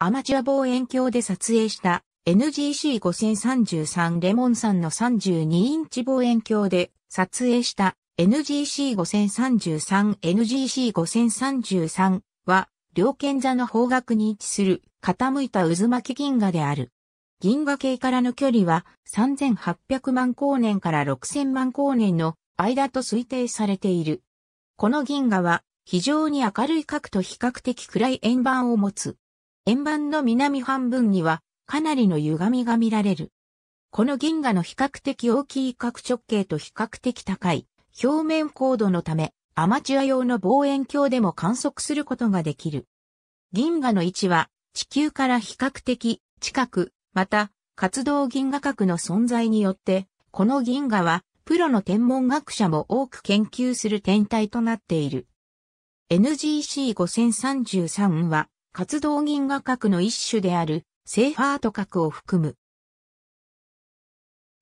アマチュア望遠鏡で撮影した NGC5033 レモンさんの32インチ望遠鏡で撮影した NGC5033、NGC5033 は、両剣座の方角に位置する傾いた渦巻き銀河である。銀河系からの距離は3800万光年から6000万光年の間と推定されている。この銀河は非常に明るい核と比較的暗い円盤を持つ。円盤の南半分にはかなりの歪みが見られる。この銀河の比較的大きい角直径と比較的高い表面高度のため、アマチュア用の望遠鏡でも観測することができる。銀河の位置は地球から比較的近く、また活動銀河核の存在によって、この銀河はプロの天文学者も多く研究する天体となっている。NGC5033 は活動銀河核の一種であるセーファート核を含む。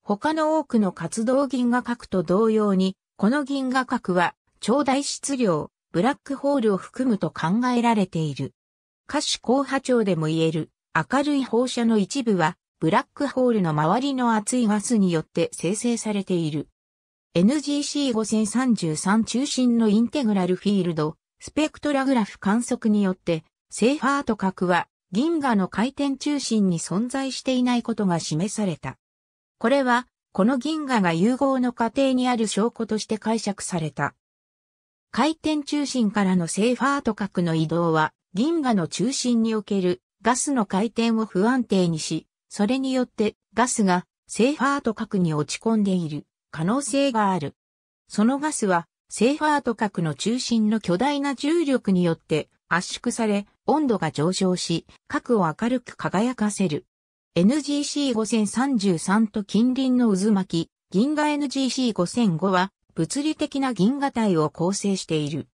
他の多くの活動銀河核と同様に、この銀河核は超大質量、ブラックホールを含むと考えられている。可視光波長でも言える明るい放射の一部は、ブラックホールの周りの熱いガスによって生成されている。NGC5033 中心のインテグラルフィールド、スペクトラグラフ観測によってセーファート核は銀河の回転中心に存在していないことが示された。これは、この銀河が融合の過程にある証拠として解釈された。回転中心からのセーファート核の移動は、銀河の中心におけるガスの回転を不安定にし、それによってガスがセーファート核に落ち込んでいる可能性がある。そのガスはセーファート核の中心の巨大な重力によって圧縮され、温度が上昇し、核を明るく輝かせる。NGC5033 と近隣の渦巻き、銀河 NGC5005 は物理的な銀河体を構成している。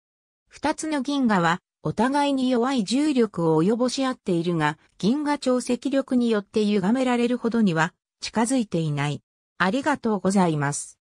二つの銀河はお互いに弱い重力を及ぼし合っているが、銀河超積力によって歪められるほどには近づいていない。ありがとうございます。